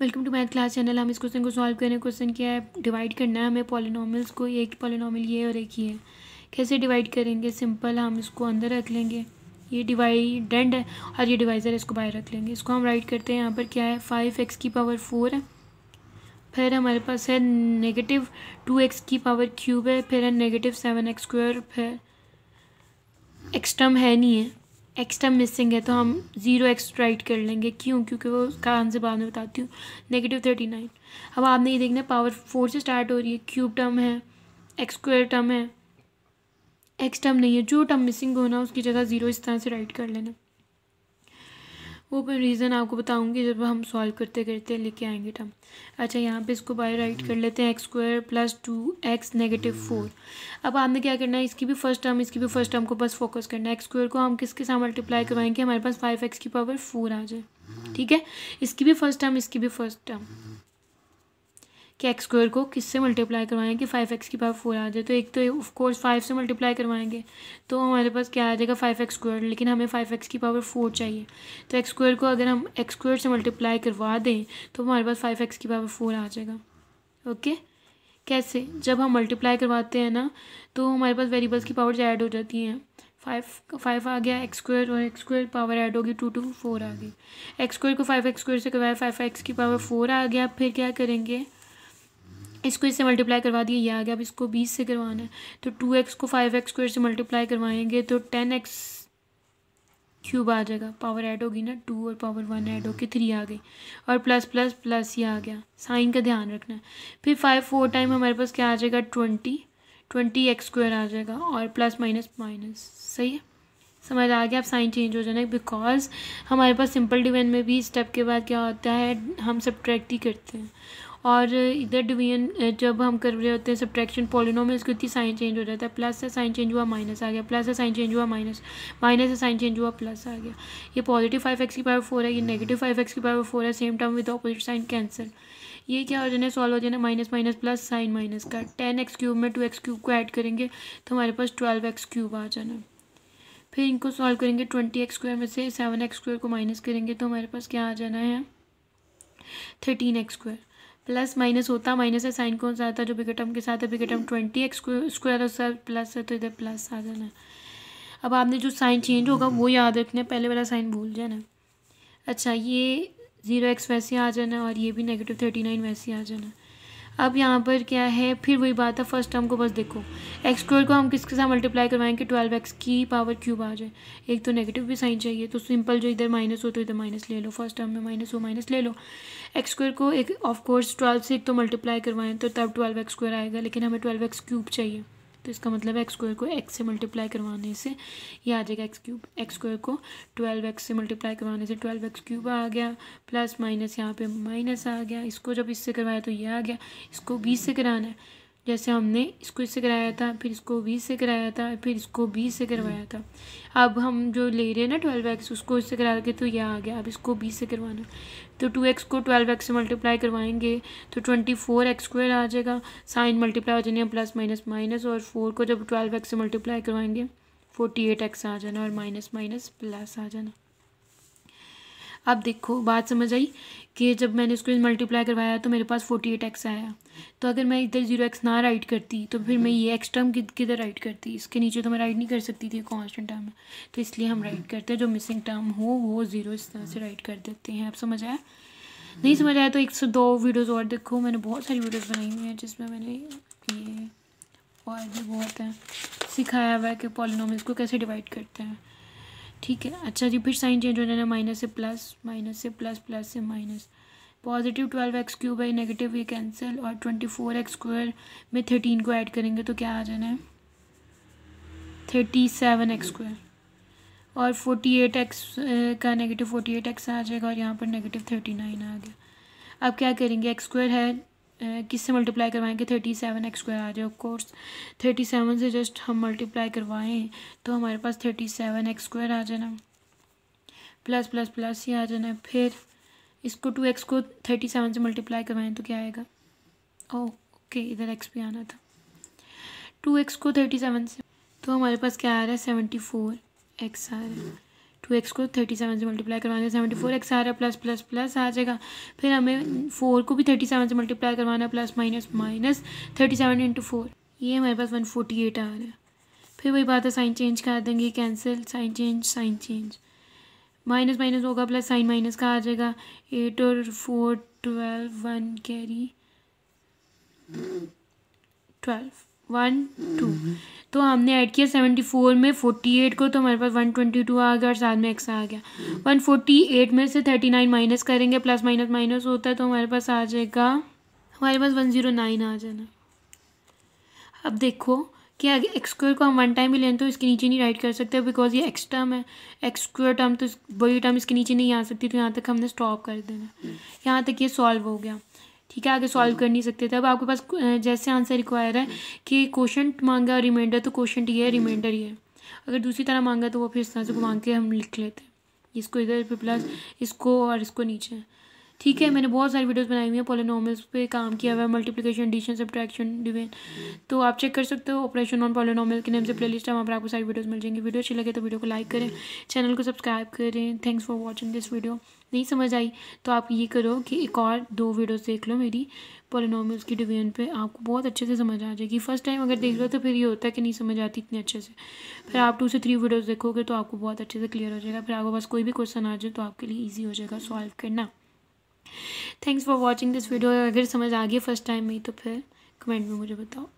welcome to math class channel हम इस question को सॉल्व करें क्वेश्चन क्या है डिवाइड करना है हमें पॉलिनॉमल्स को एक पॉलिनॉमल ये और एक ही है कैसे डिवाइड करेंगे सिंपल हम इसको अंदर रख लेंगे ये डिवाइडेंड है और ये डिवाइज़र है इसको बाहर रख लेंगे इसको हम राइट करते हैं यहाँ पर क्या है फाइव एक्स की पावर फोर है फिर हमारे पास है नेगेटिव टू एक्स की पावर क्यूब है फिर है नेगेटिव सेवन एक्स स्क्वायर फिर एक्स टर्म है नहीं है एक्स्ट्रा मिसिंग है तो हम ज़ीरो राइट कर लेंगे क्यों क्योंकि वो उसका आंसर बाद में बताती हूँ नेगेटिव थर्टी नाइन अब आपने ये देखना पावर फोर से स्टार्ट हो रही है क्यूब टर्म है एक्स स्क्वायर टर्म है एक्स टर्म नहीं है जो टर्म मिसिंग होना उसकी जगह ज़ीरो इस तरह से राइट कर लेना वो रीज़न आपको बताऊंगी जब हम सॉल्व करते करते लेके आएंगे टर्म अच्छा यहाँ पे इसको बाई राइट कर लेते हैं x square plus two x negative four अब आपने क्या करना है इसकी भी फर्स्ट टर्म इसकी भी फर्स्ट टर्म को बस फोकस करना है एक्स स्क्वायर को हम किसके साथ मल्टीप्लाई करवाएंगे हमारे पास फाइव एक्स की पावर फोर आ जाए ठीक है इसकी भी फर्स्ट टर्म इसकी भी फर्स्ट टर्म कि एक्स स्क्वायर को किससे मल्टीप्लाई करवाएंगे कि फाइव एक्स की पावर फोर आ जाए तो एक तो ऑफकोर्स फाइव से मल्टीप्लाई करवाएंगे तो हमारे पास क्या आ जाएगा फाइव एक्स स्क्वायर लेकिन हमें फाइव एक्स की पावर फोर चाहिए तो एक्स स्क्वायर को अगर हम एक्स स्क्वायर से मल्टीप्लाई करवा दें तो हमारे पास फाइव एक्स की पावर फोर आ जाएगा ओके कैसे जब हम मल्टीप्लाई करवाते हैं ना तो हमारे पास वेरिएबल्स की पावर ऐड हो जाती हैं फाइव फाइव आ गया एक्स स्क्वायर और एक्स स्क्वायर पावर ऐड होगी टू टू फोर आ गई एक्स स्क्वायर को फाइव एक्स स्क्वायर से करवाया फाइव एक्स की पावर फोर आ गया फिर क्या करेंगे इसको इससे मल्टीप्लाई करवा दिया ये आ गया अब इसको बीस से करवाना है तो टू एक्स को फाइव एक्स स्क्वायर से मल्टीप्लाई करवाएंगे तो टेन एक्स क्यूब आ जाएगा पावर ऐड होगी ना टू और पावर वन ऐड होके थ्री आ गई और प्लस प्लस प्लस ये आ गया साइन का ध्यान रखना है फिर फाइव फोर टाइम हमारे पास क्या आ जाएगा ट्वेंटी ट्वेंटी एक्स स्क्वायर आ जाएगा और प्लस माइनस माइनस सही है समझ आ गया अब साइन चेंज हो जाना बिकॉज हमारे पास सिंपल डिवेन में भी स्टेप के बाद क्या होता है हम सब ही करते हैं और इधर डिवीजन जब हम कर रहे होते हैं सब्ट्रैक्शन पोलिनोम इसकी होती साइन चेंज हो जाता है प्लस से साइन चेंज हुआ माइनस आ गया प्लस से साइन चेंज हुआ माइनस माइनस से साइन चेंज हुआ प्लस आ गया ये पॉजिटिव फाइव एक्स की पावर फोर है ये नेगेटिव फाइव एक्स की पावर फोर है same term with opposite sign cancel ये क्या हो जाना सॉल्व हो जाना minus minus plus sign minus का टेन एक्स क्यूब में टू एक्स क्यूब को ऐड करेंगे तो हमारे पास ट्वेल्व एक्स क्यूब आ जाना फिर इनको सॉल्व करेंगे ट्वेंटी एक्स स्क्वायर में से सेवन एक्स स्क्वायर को माइनस करेंगे तो हमारे पास क्या आ जाना है thirteen x square plus minus होता माइनस है साइन कौन सा आता है जो बिकेटम के साथ है बिकेटम twenty x square sir plus है तो इधर प्लस आ जाना अब आपने जो साइन चेंज होगा वो याद रखना है पहले वाला साइन भूल जाना अच्छा ये ज़ीरो एक्स वैसे आ जाना और ये भी नेगेटिव थर्टी नाइन वैसे आ जाना अब यहाँ पर क्या है फिर वही बात है फर्स्ट टर्म को बस देखो एक्स स्क्वायर को हम किसके साथ मल्टीप्लाई करवाएंगे ट्वेल्व एक्स की पावर क्यूब आ जाए एक तो नेगेटिव भी साइन चाहिए तो सिंपल जो इधर माइनस हो तो इधर माइनस ले लो फर्स्ट टर्म में माइनस हो माइनस ले लो एक्स स्क्वायर को एक ऑफकोर्स ट्वेल्व से एक तो मल्टीप्लाई करवाएं तो तब ट्वेल्व एक्स स्क्वायर आएगा लेकिन हमें ट्वेल्व एक्स क्यूब चाहिए तो इसका मतलब एक्स स्क्वायर को एक्स से मल्टीप्लाई करवाने से ये आ जाएगा एक्स क्यूब एक्स स्क्वायर को ट्वेल्व एक्स से मल्टीप्लाई करवाने से ट्वेल्व एक्स क्यूब आ गया प्लस माइनस यहाँ पे माइनस आ गया इसको जब इससे करवाया तो ये आ गया इसको बीस से कराना है जैसे हमने इसको इससे कराया था फिर इसको बीस से कराया था फिर इसको बीस से करवाया था अब हम जो ले रहे हैं ना ट्वेल्व एक्स उसको इससे करा के तो यह आ गया अब इसको बीस से करवाना तो टू एक्स को ट्वेल्व एक्स से मल्टीप्लाई करवाएंगे तो ट्वेंटी फोर एक्स स्क्वायर आ जाएगा साइन मल्टीप्लाई हो जाने प्लस माइनस माइनस और फोर को जब ट्वेल्व एक्स से मल्टीप्लाई करवाएंगे फोर्टी एट एक्स आ जाना और माइनस माइनस प्लस आ जाना अब देखो बात समझ आई कि जब मैंने इसको मल्टीप्लाई करवाया तो मेरे पास फोर्टी एट एक्स आया तो अगर मैं इधर जीरो एक्स ना राइट करती तो फिर मैं ये एक्स टर्म किधर राइट करती इसके नीचे तो मैं राइट नहीं कर सकती थी कॉन्स्टेंट टर्म है तो इसलिए हम राइट करते हैं जो मिसिंग टर्म हो वो ज़ीरो इस तरह से राइट कर देते हैं आप समझ आया नहीं समझ आया तो एक सौ दो वीडियोज़ और देखो मैंने बहुत सारी वीडियोज़ बनाई हुई हैं जिसमें मैंने ये और भी बहुत है सिखाया हुआ है कि पॉलिनोम को कैसे डिवाइड करते हैं ठीक है अच्छा जी फिर साइन चेंज हो जाना माइनस से प्लस माइनस से प्लस प्लस से minus positive twelve x cube है नेगेटिव ये कैंसिल और ट्वेंटी फोर एक्स स्क्वायर में थर्टीन को ऐड करेंगे तो क्या आ जाना है थर्टी सेवन एक्स स्क्वायर और फोर्टी एट एक्स का नेगेटिव फोर्टी एट एक्स आ जाएगा और यहाँ पर नेगेटिव थर्टी नाइन आ गया अब क्या करेंगे एक्स स्क्वायर है किससे मल्टीप्लाई करवाएंगे थर्टी सेवन एक्स स्क्वायर आ जाए कोर्स थर्टी सेवन से जस्ट हम मल्टीप्लाई करवाएं तो हमारे पास थर्टी सेवन एक्स स्क्वायर आ जाना प्लस प्लस प्लस ही आ जाना फिर इसको टू एक्स को थर्टी सेवन से मल्टीप्लाई करवाएं तो क्या आएगा ओ ओके इधर एक्स भी आना था टू एक्स को थर्टी सेवन से तो हमारे पास क्या आ रहा है सेवेंटी फोर एक्स आ रहा है टू एक्स को थर्टी सेवन से मल्टीप्लाई करवाना सेवेंटी फोर एक्स आ रहा है प्लस प्लस प्लस आ जाएगा फिर हमें फोर को भी थर्टी सेवन से मल्टीप्लाई करवाना है plus minus minus thirty seven into four ये हमारे पास वन फोर्टी एट आ रहा है फिर वही बात है साइन चेंज कर देंगे cancel sign change sign change minus minus होगा प्लस साइन माइनस का आ जाएगा एट और four twelve one carry twelve one two तो हमने ऐड किया सेवेंटी फोर में फोर्टी एट को तो हमारे पास वन ट्वेंटी टू आ गया और साथ में एक्स आ गया वन फोर्टी एट में से थर्टी नाइन माइनस करेंगे प्लस माइनस माइनस होता है तो हमारे पास आ जाएगा हमारे पास वन ज़ीरो नाइन आ जाना अब देखो कि अगर एक्स स्क्वायर को हम वन टाइम भी लें तो इसके नीचे नहीं राइट कर सकते बिकॉज ये एक्स टर्म है एक्स स्क्वायर टर्म तो बड़ी टर्म इसके नीचे नहीं आ सकती तो यहाँ तक हमने स्टॉप कर देना यहाँ तक ये सॉल्व हो गया ठीक है आगे सॉल्व कर नहीं सकते थे अब आपके पास जैसे आंसर रिक्वायर है कि क्वेश्चन मांगा और रिमाइंडर तो क्वेश्चन ये है रिमाइंडर ये है अगर दूसरी तरह मांगा तो वो फिर इस तरह से घुमा के हम लिख लेते हैं इसको इधर पे प्लस इसको और इसको नीचे ठीक है मैंने बहुत सारी वीडियोस बनाई हुई हैं पोलिनोमल्स पे काम किया हुआ है मल्टीप्लिकेशन डिशन सब्ट्रैक्शन डिवेन तो आप चेक कर सकते हो ऑपरेशन ऑन पोलिनोमल के नाम से प्ले लिस्ट है वहाँ पर आपको सारी वीडियोज़ मिल जाएंगी वीडियो अच्छी लगे तो वीडियो को लाइक करें चैनल को सब्सक्राइब करें thanks for watching this video नहीं समझ आई तो आप ये करो कि एक और दो वीडियोज़ देख लो मेरी पोलिनोमल्स की डिवीजन पे आपको बहुत अच्छे से समझ आ जाएगी फर्स्ट टाइम अगर देख लो तो फिर ये होता है कि नहीं समझ आती इतने अच्छे से फिर आप टू से थ्री वीडियोस देखोगे तो आपको बहुत अच्छे से क्लियर हो जाएगा फिर आपके पास कोई भी क्वेश्चन आ जाए तो आपके लिए ईजी हो जाएगा सॉल्व करना thanks for watching this video अगर समझ आ गई फर्स्ट टाइम में तो फिर कमेंट में मुझे बताओ